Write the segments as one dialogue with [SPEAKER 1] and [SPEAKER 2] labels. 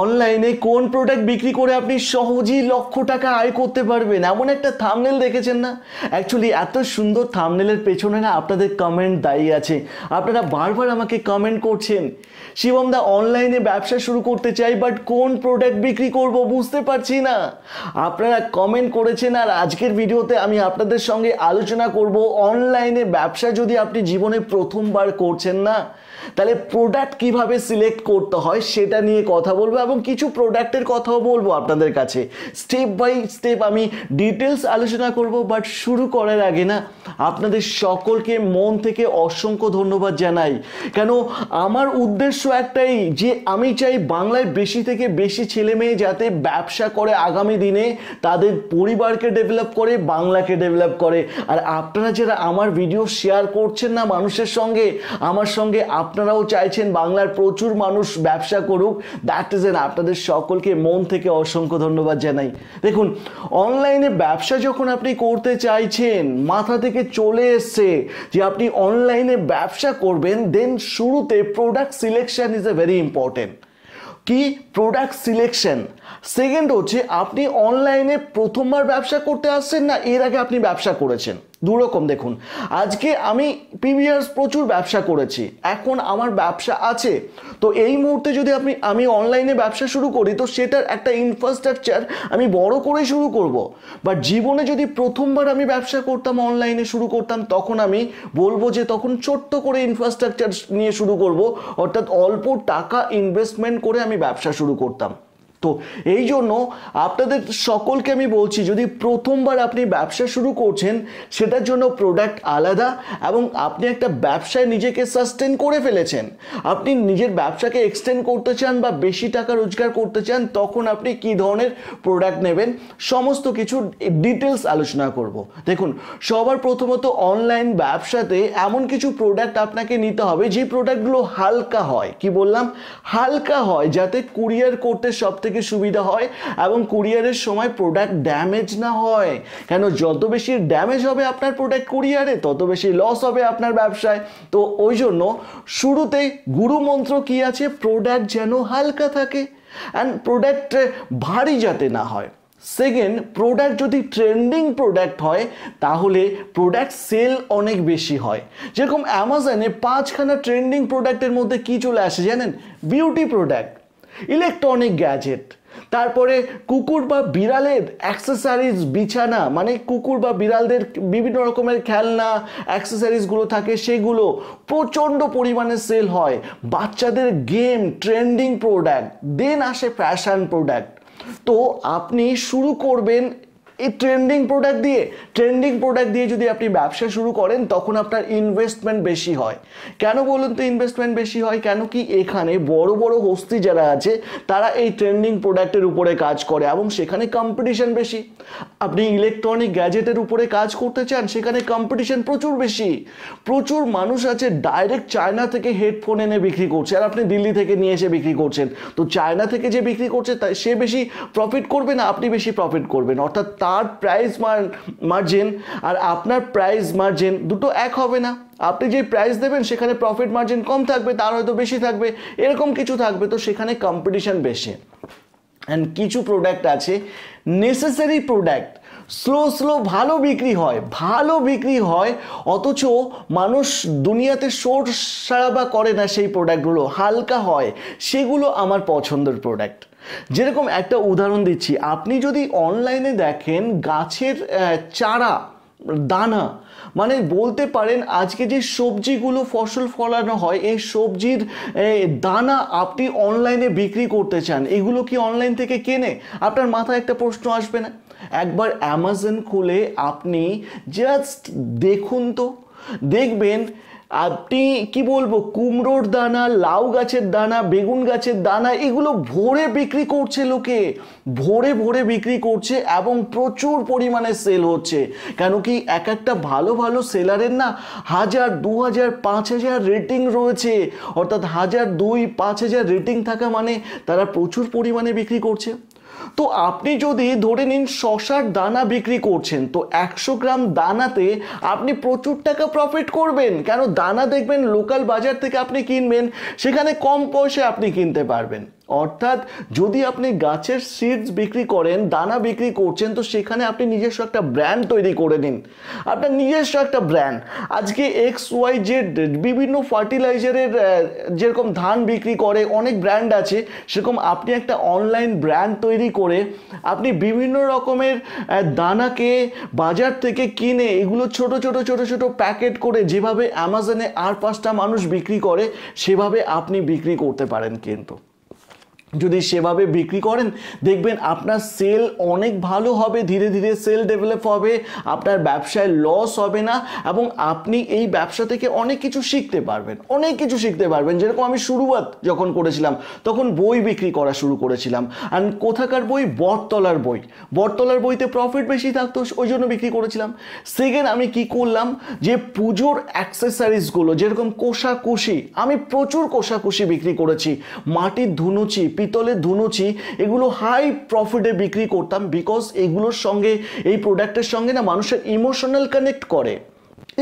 [SPEAKER 1] অনলাইনে কোন প্রোডাক্ট বিক্রি করে আপনি সহজেই লক্ষ টাকা আয় করতে পারবেন এমন একটা থামনেল দেখেছেন না অ্যাকচুয়ালি এত সুন্দর থামনেলের পেছনে না আপনাদের কমেন্ট দায়ী আছে আপনারা বারবার আমাকে কমেন্ট করছেন শিবম দা অনলাইনে ব্যবসা শুরু করতে চাই বাট কোন প্রোডাক্ট বিক্রি করব বুঝতে পারছি না আপনারা কমেন্ট করেছেন আর আজকের ভিডিওতে আমি আপনাদের সঙ্গে আলোচনা করব অনলাইনে ব্যবসা যদি আপনি জীবনে প্রথমবার করছেন না তাহলে প্রোডাক্ট কিভাবে সিলেক্ট করতে হয় সেটা নিয়ে কথা বলবো বলবো এবং কিছু প্রোডাক্টের কথাও বলবো আপনাদের কাছে স্টেপ বাই স্টেপ আমি ডিটেলস আলোচনা করব বাট শুরু করার আগে না আপনাদের সকলকে মন থেকে অসংখ্য ধন্যবাদ জানাই কেন আমার উদ্দেশ্য একটাই যে আমি চাই বাংলায় বেশি থেকে বেশি ছেলে মেয়ে যাতে ব্যবসা করে আগামী দিনে তাদের পরিবারকে ডেভেলপ করে বাংলাকে ডেভেলপ করে আর আপনারা যারা আমার ভিডিও শেয়ার করছেন না মানুষের সঙ্গে আমার সঙ্গে আপনারাও চাইছেন বাংলার প্রচুর মানুষ ব্যবসা করুক দ্যাট ইজ সিটিজেন আপনাদের সকলকে মন থেকে অসংখ্য ধন্যবাদ জানাই দেখুন অনলাইনে ব্যবসা যখন আপনি করতে চাইছেন মাথা থেকে চলে এসছে যে আপনি অনলাইনে ব্যবসা করবেন দেন শুরুতে product selection is a very important কি প্রোডাক্ট সিলেকশন সেকেন্ড হচ্ছে আপনি অনলাইনে প্রথমবার ব্যবসা করতে আসছেন না এর আগে আপনি ব্যবসা করেছেন দুরকম দেখুন আজকে আমি প্রিভিয়াস প্রচুর ব্যবসা করেছি এখন আমার ব্যবসা আছে তো এই মুহূর্তে যদি আপনি আমি অনলাইনে ব্যবসা শুরু করি তো সেটার একটা ইনফ্রাস্ট্রাকচার আমি বড় করে শুরু করব। বাট জীবনে যদি প্রথমবার আমি ব্যবসা করতাম অনলাইনে শুরু করতাম তখন আমি বলবো যে তখন ছোট্ট করে ইনফ্রাস্ট্রাকচার নিয়ে শুরু করব অর্থাৎ অল্প টাকা ইনভেস্টমেন্ট করে আমি ব্যবসা শুরু করতাম তো এই জন্য আপনাদের সকলকে আমি বলছি যদি প্রথমবার আপনি ব্যবসা শুরু করছেন সেটার জন্য প্রোডাক্ট আলাদা এবং আপনি একটা ব্যবসায় নিজেকে সাস্টেন করে ফেলেছেন আপনি নিজের ব্যবসাকে এক্সটেন্ড করতে চান বা বেশি টাকা রোজগার করতে চান তখন আপনি কি ধরনের প্রোডাক্ট নেবেন সমস্ত কিছু ডিটেলস আলোচনা করব দেখুন সবার প্রথমত অনলাইন ব্যবসাতে এমন কিছু প্রোডাক্ট আপনাকে নিতে হবে যে প্রোডাক্টগুলো হালকা হয় কি বললাম হালকা হয় যাতে কুরিয়ার করতে সব থেকে থেকে সুবিধা হয় এবং কুরিয়ারের সময় প্রোডাক্ট ড্যামেজ না হয় কেন যত বেশি ড্যামেজ হবে আপনার প্রোডাক্ট কুরিয়ারে তত বেশি লস হবে আপনার ব্যবসায় তো ওই জন্য শুরুতেই গুরুমন্ত্র কি আছে প্রোডাক্ট যেন হালকা থাকে অ্যান্ড প্রোডাক্ট ভারী যাতে না হয় সেকেন্ড প্রোডাক্ট যদি ট্রেন্ডিং প্রোডাক্ট হয় তাহলে প্রোডাক্ট সেল অনেক বেশি হয় যেরকম অ্যামাজনে পাঁচখানা ট্রেন্ডিং প্রোডাক্টের মধ্যে কি চলে আসে জানেন বিউটি প্রোডাক্ট ইলেকট্রনিক গ্যাজেট তারপরে কুকুর বা বিড়ালের অ্যাক্সেসারিজ বিছানা মানে কুকুর বা বিড়ালদের বিভিন্ন রকমের খেলনা অ্যাক্সেসারিজগুলো থাকে সেগুলো প্রচণ্ড পরিমাণে সেল হয় বাচ্চাদের গেম ট্রেন্ডিং প্রোডাক্ট দেন আসে ফ্যাশন প্রোডাক্ট তো আপনি শুরু করবেন এই ট্রেন্ডিং প্রোডাক্ট দিয়ে ট্রেন্ডিং প্রোডাক্ট দিয়ে যদি আপনি ব্যবসা শুরু করেন তখন আপনার ইনভেস্টমেন্ট বেশি হয় কেন বলুন তো ইনভেস্টমেন্ট বেশি হয় কেন কি এখানে বড় বড় হস্তি যারা আছে তারা এই ট্রেন্ডিং প্রোডাক্টের উপরে কাজ করে এবং সেখানে কম্পিটিশন বেশি আপনি ইলেকট্রনিক গ্যাজেটের উপরে কাজ করতে চান সেখানে কম্পিটিশন প্রচুর বেশি প্রচুর মানুষ আছে ডাইরেক্ট চায়না থেকে হেডফোন এনে বিক্রি করছে আর আপনি দিল্লি থেকে নিয়ে এসে বিক্রি করছেন তো চায়না থেকে যে বিক্রি করছে তাই সে বেশি প্রফিট করবে না আপনি বেশি প্রফিট করবেন অর্থাৎ তার প্রাইস মার্জিন আর আপনার প্রাইস মার্জিন দুটো এক হবে না আপনি যে প্রাইস দেবেন সেখানে প্রফিট মার্জিন কম থাকবে তার হয়তো বেশি থাকবে এরকম কিছু থাকবে তো সেখানে কম্পিটিশান বেশি অ্যান্ড কিছু প্রোডাক্ট আছে নেসেসারি প্রোডাক্ট স্লো স্লো ভালো বিক্রি হয় ভালো বিক্রি হয় অথচ মানুষ দুনিয়াতে সোর বা করে না সেই প্রোডাক্টগুলো হালকা হয় সেগুলো আমার পছন্দের প্রোডাক্ট যেরকম একটা উদাহরণ দিচ্ছি আপনি যদি অনলাইনে দেখেন গাছের চারা দানা মানে বলতে পারেন আজকে যে সবজিগুলো ফসল ফলানো হয় এই সবজির দানা আপনি অনলাইনে বিক্রি করতে চান এগুলো কি অনলাইন থেকে কেনে আপনার মাথায় একটা প্রশ্ন আসবে না একবার অ্যামাজন খুলে আপনি জাস্ট দেখুন তো দেখবেন আপনি কি বলবো কুমড়োর দানা লাউ গাছের দানা বেগুন গাছের দানা এগুলো ভরে বিক্রি করছে লোকে ভরে ভরে বিক্রি করছে এবং প্রচুর পরিমাণে সেল হচ্ছে কেন কি এক একটা ভালো ভালো সেলারের না হাজার দু হাজার পাঁচ হাজার রেটিং রয়েছে অর্থাৎ হাজার দুই পাঁচ হাজার রেটিং থাকা মানে তারা প্রচুর পরিমাণে বিক্রি করছে তো আপনি যদি ধরে নিন শশার দানা বিক্রি করছেন তো একশো গ্রাম দানাতে আপনি প্রচুর টাকা প্রফিট করবেন কেন দানা দেখবেন লোকাল বাজার থেকে আপনি কিনবেন সেখানে কম পয়সায় আপনি কিনতে পারবেন অর্থাৎ যদি আপনি গাছের সিডস বিক্রি করেন দানা বিক্রি করছেন তো সেখানে আপনি নিজস্ব একটা ব্র্যান্ড তৈরি করে নিন আপনার নিজস্ব একটা ব্র্যান্ড আজকে এক্স ওয়াই জেড বিভিন্ন ফার্টিলাইজারের যেরকম ধান বিক্রি করে অনেক ব্র্যান্ড আছে সেরকম আপনি একটা অনলাইন ব্র্যান্ড তৈরি করে আপনি বিভিন্ন রকমের দানাকে বাজার থেকে কিনে এগুলো ছোট ছোট ছোট ছোট প্যাকেট করে যেভাবে অ্যামাজনে আর পাঁচটা মানুষ বিক্রি করে সেভাবে আপনি বিক্রি করতে পারেন কিন্তু যদি সেভাবে বিক্রি করেন দেখবেন আপনার সেল অনেক ভালো হবে ধীরে ধীরে সেল ডেভেলপ হবে আপনার ব্যবসায় লস হবে না এবং আপনি এই ব্যবসা থেকে অনেক কিছু শিখতে পারবেন অনেক কিছু শিখতে পারবেন যেরকম আমি শুরুয়াত যখন করেছিলাম তখন বই বিক্রি করা শুরু করেছিলাম আর কোথাকার বই বটতলার বই বটতলার বইতে প্রফিট বেশি থাকতো ওই জন্য বিক্রি করেছিলাম সেকেন্ড আমি কি করলাম যে পুজোর অ্যাক্সেসারিজগুলো যেরকম কোষাকুষি আমি প্রচুর কোষাকুষি বিক্রি করেছি মাটির ধুনুচি পিতলের ধুনুচি এগুলো হাই প্রফিটে বিক্রি করতাম বিকজ এগুলোর সঙ্গে এই প্রোডাক্টের সঙ্গে না মানুষের ইমোশনাল কানেক্ট করে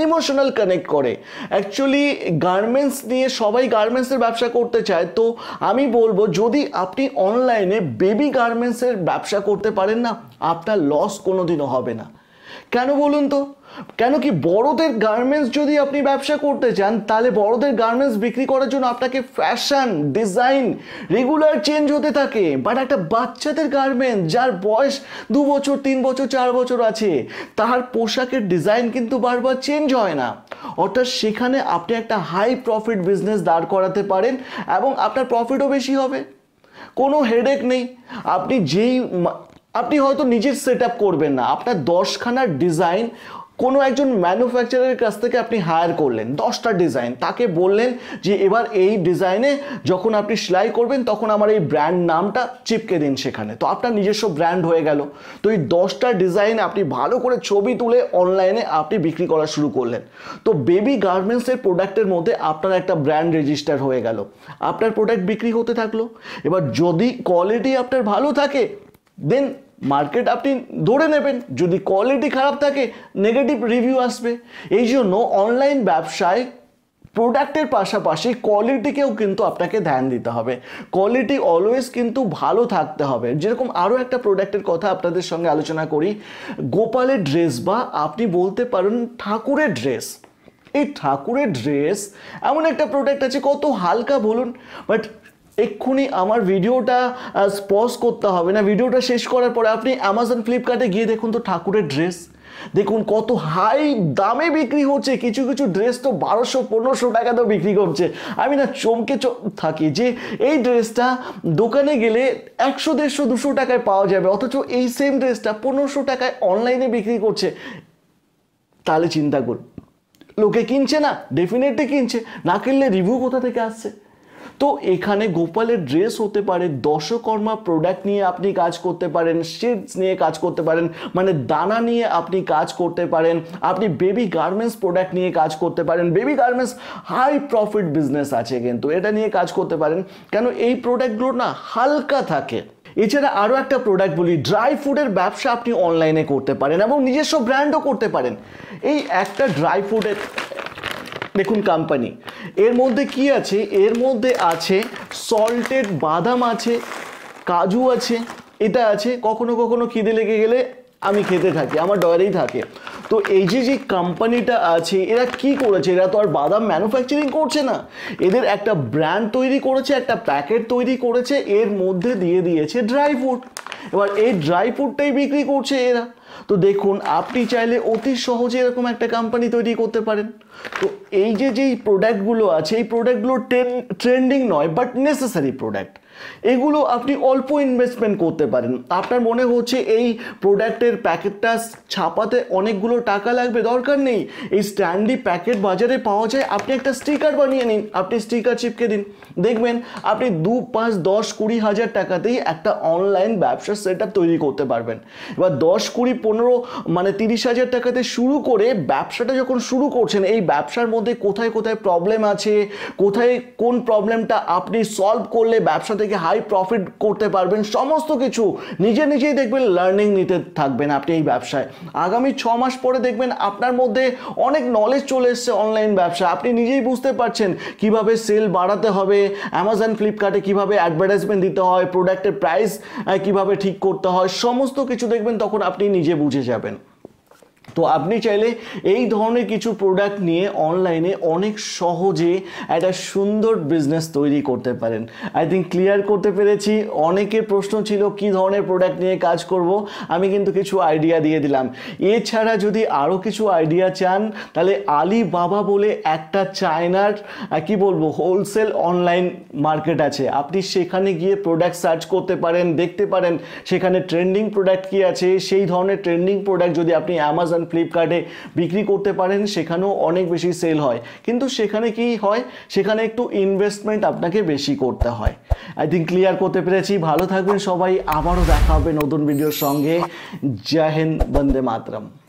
[SPEAKER 1] ইমোশনাল কানেক্ট করে অ্যাকচুয়ালি গার্মেন্টস নিয়ে সবাই গার্মেন্টসের ব্যবসা করতে চায় তো আমি বলবো যদি আপনি অনলাইনে বেবি গার্মেন্টসের ব্যবসা করতে পারেন না আপনার লস কোনো দিনও হবে না কেন বলুন তো কেন কি বড়দের গার্মেন্টস যদি আপনি ব্যবসা করতে চান তাহলে বড়দের গার্মেন্টস বিক্রি করার জন্য আপনাকে ফ্যাশন ডিজাইন রেগুলার চেঞ্জ হতে থাকে বাট একটা বাচ্চাদের গার্মেন্টস যার বয়স দু বছর তিন বছর চার বছর আছে তার পোশাকের ডিজাইন কিন্তু বারবার চেঞ্জ হয় না অর্থাৎ সেখানে আপনি একটা হাই প্রফিট বিজনেস দাঁড় করাতে পারেন এবং আপনার প্রফিটও বেশি হবে কোনো হেডেক নেই আপনি যেই আপনি হয়তো নিজের সেট করবেন না আপনার দশখানার ডিজাইন কোনো একজন ম্যানুফ্যাকচারের কাছ থেকে আপনি হায়ার করলেন দশটা ডিজাইন তাকে বললেন যে এবার এই ডিজাইনে যখন আপনি সেলাই করবেন তখন আমার এই ব্র্যান্ড নামটা চিপকে দিন সেখানে তো আপনার নিজস্ব ব্র্যান্ড হয়ে গেল তো এই দশটা ডিজাইন আপনি ভালো করে ছবি তুলে অনলাইনে আপনি বিক্রি করা শুরু করলেন তো বেবি গার্মেন্টসের প্রোডাক্টের মধ্যে আপনার একটা ব্র্যান্ড রেজিস্টার হয়ে গেল আপনার প্রোডাক্ট বিক্রি হতে থাকলো এবার যদি কোয়ালিটি আপনার ভালো থাকে দেন মার্কেট আপনি ধরে নেবেন যদি কোয়ালিটি খারাপ থাকে নেগেটিভ রিভিউ আসবে এই জন্য অনলাইন ব্যবসায় প্রোডাক্টের পাশাপাশি কোয়ালিটিকেও কিন্তু আপনাকে ধ্যান দিতে হবে কোয়ালিটি অলওয়েজ কিন্তু ভালো থাকতে হবে যেরকম আরও একটা প্রোডাক্টের কথা আপনাদের সঙ্গে আলোচনা করি গোপালের ড্রেস বা আপনি বলতে পারেন ঠাকুরের ড্রেস এই ঠাকুরের ড্রেস এমন একটা প্রোডাক্ট আছে কত হালকা বলুন বাট এক্ষুনি আমার ভিডিওটা স্পজ করতে হবে না ভিডিওটা শেষ করার পরে আপনি অ্যামাজন ফ্লিপকার্টে গিয়ে দেখুন তো ঠাকুরের ড্রেস দেখুন কত হাই দামে বিক্রি হচ্ছে কিছু কিছু ড্রেস তো বারোশো পনেরোশো টাকাতেও বিক্রি করছে আমি না চমকে থাকি যে এই ড্রেসটা দোকানে গেলে একশো দেড়শো দুশো টাকায় পাওয়া যাবে অথচ এই সেম ড্রেসটা পনেরোশো টাকায় অনলাইনে বিক্রি করছে তাহলে চিন্তা করুন লোকে কিনছে না ডেফিনেটলি কিনছে না কিনলে রিভিউ কোথা থেকে আসছে তো এখানে গোপালের ড্রেস হতে পারে দশকর্মা প্রোডাক্ট নিয়ে আপনি কাজ করতে পারেন শেডস নিয়ে কাজ করতে পারেন মানে দানা নিয়ে আপনি কাজ করতে পারেন আপনি বেবি গার্মেন্টস প্রোডাক্ট নিয়ে কাজ করতে পারেন baby garments high profit business আছে কিন্তু এটা নিয়ে কাজ করতে পারেন কেন এই প্রোডাক্টগুলো না হালকা থাকে এছাড়া আরও একটা প্রোডাক্ট বলি ড্রাই ফুডের ব্যবসা আপনি অনলাইনে করতে পারেন এবং নিজস্ব ব্র্যান্ডও করতে পারেন এই একটা ড্রাই ফুডের দেখুন কোম্পানি এর মধ্যে কি আছে এর মধ্যে আছে সল্টেড বাদাম আছে কাজু আছে এটা আছে কখনো কখনো খিদে লেগে গেলে আমি খেতে থাকি আমার ডয়ারেই থাকে তো এই যে যে কোম্পানিটা আছে এরা কি করেছে এরা তো আর বাদাম ম্যানুফ্যাকচারিং করছে না এদের একটা ব্র্যান্ড তৈরি করেছে একটা প্যাকেট তৈরি করেছে এর মধ্যে দিয়ে দিয়েছে ড্রাই ফ্রুট এবার এই ড্রাই ফুডটাই বিক্রি করছে এরা তো দেখুন আপনি চাইলে অতি সহজে এরকম একটা কোম্পানি তৈরি করতে পারেন তো এই যে যেই প্রোডাক্টগুলো আছে এই প্রোডাক্টগুলো ট্রেন্ডিং নয় বাট নেসেসারি প্রোডাক্ট এগুলো আপনি অল্প ইনভেস্টমেন্ট করতে পারেন আপনার মনে হচ্ছে এই প্রোডাক্টের প্যাকেটটা ছাপাতে অনেকগুলো টাকা লাগবে দরকার নেই এই স্ট্যান্ডি প্যাকেট বাজারে পাওয়া যায় আপনি একটা স্টিকার বানিয়ে নিন আপনি স্টিকার চিপকে দিন দেখবেন আপনি দু পাঁচ দশ কুড়ি হাজার টাকাতেই একটা অনলাইন ব্যবসা ব্যবসার সেটআপ তৈরি করতে পারবেন এবার দশ কুড়ি পনেরো মানে তিরিশ হাজার টাকাতে শুরু করে ব্যবসাটা যখন শুরু করছেন এই ব্যবসার মধ্যে কোথায় কোথায় প্রবলেম আছে কোথায় কোন প্রবলেমটা আপনি সলভ করলে ব্যবসা থেকে হাই প্রফিট করতে পারবেন সমস্ত কিছু নিজে নিজেই দেখবেন লার্নিং নিতে থাকবেন আপনি এই ব্যবসায় আগামী ছ মাস পরে দেখবেন আপনার মধ্যে অনেক নলেজ চলে এসছে অনলাইন ব্যবসা আপনি নিজেই বুঝতে পারছেন কিভাবে সেল বাড়াতে হবে অ্যামাজন ফ্লিপকার্টে কীভাবে অ্যাডভার্টাইজমেন্ট দিতে হয় প্রোডাক্টের প্রাইস কীভাবে কিভাবে ঠিক করতে হয় সমস্ত কিছু দেখবেন তখন আপনি নিজে বুঝে যাবেন তো আপনি চাইলে এই ধরনের কিছু প্রোডাক্ট নিয়ে অনলাইনে অনেক সহজে একটা সুন্দর বিজনেস তৈরি করতে পারেন আই থিঙ্ক ক্লিয়ার করতে পেরেছি অনেকের প্রশ্ন ছিল কি ধরনের প্রোডাক্ট নিয়ে কাজ করব আমি কিন্তু কিছু আইডিয়া দিয়ে দিলাম এছাড়া যদি আরও কিছু আইডিয়া চান তাহলে আলি বাবা বলে একটা চায়নার কি বলবো হোলসেল অনলাইন মার্কেট আছে আপনি সেখানে গিয়ে প্রোডাক্ট সার্চ করতে পারেন দেখতে পারেন সেখানে ট্রেন্ডিং প্রোডাক্ট কি আছে সেই ধরনের ট্রেন্ডিং প্রোডাক্ট যদি আপনি অ্যামাজন অ্যামাজন ফ্লিপকার্টে বিক্রি করতে পারেন সেখানেও অনেক বেশি সেল হয় কিন্তু সেখানে কি হয় সেখানে একটু ইনভেস্টমেন্ট আপনাকে বেশি করতে হয় আই থিঙ্ক ক্লিয়ার করতে পেরেছি ভালো থাকবেন সবাই আবারও দেখা হবে নতুন ভিডিওর সঙ্গে জাহেন বন্দে মাতরম